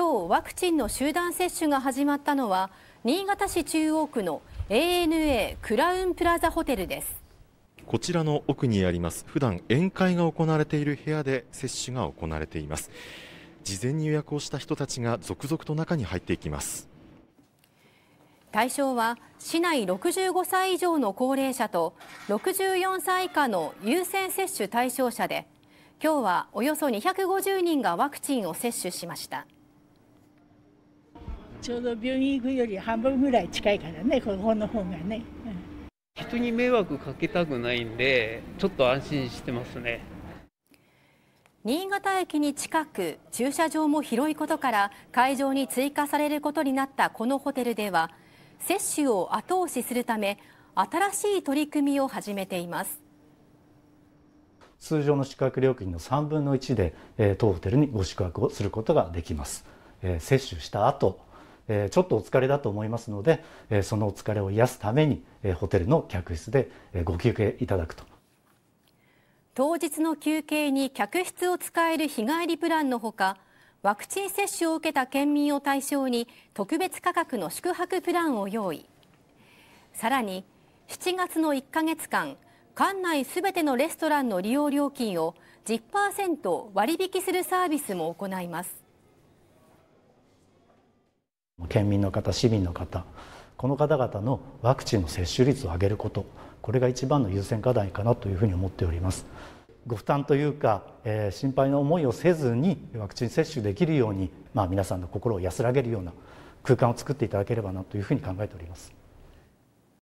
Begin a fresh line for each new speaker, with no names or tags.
今日ワクチンの集団接種が始まったのは新潟市中央区の ANA クラウンプラザホテルです
こちらの奥にあります普段宴会が行われている部屋で接種が行われています事前に予約をした人たちが続々と中に入っていきます
対象は市内65歳以上の高齢者と64歳以下の優先接種対象者で今日はおよそ250人がワクチンを接種しました。ちょうど病院行くより半分ぐらい近いからね、ここの方がね。う
ん、人に迷惑かけたくないんで、ちょっと安心してますね。
新潟駅に近く駐車場も広いことから会場に追加されることになったこのホテルでは接種を後押しするため新しい取り組みを始めています
通常の宿泊料金の3分の1でえ当ホテルにご宿泊をすることができますえ接種した後えちょっとお疲れだと思いますので、えそのお疲れを癒すために、えホテルの客室で、えご休憩いただくと。
当日の休憩に客室を使える日帰りプランのほかワクチン接種を受けた県民を対象に特別価格の宿泊プランを用意さらに7月の1ヶ月間館内すべてのレストランの利用料金を10%割引するサービスも行います
県民の方市民の方この方々のワクチンの接種率を上げることこれが一番の優先課題かなというふうに思っておりますご負担というか、えー、心配な思いをせずにワクチン接種できるように、まあ、皆さんの心を安らげるような空間を作っていただければなというふうに考えております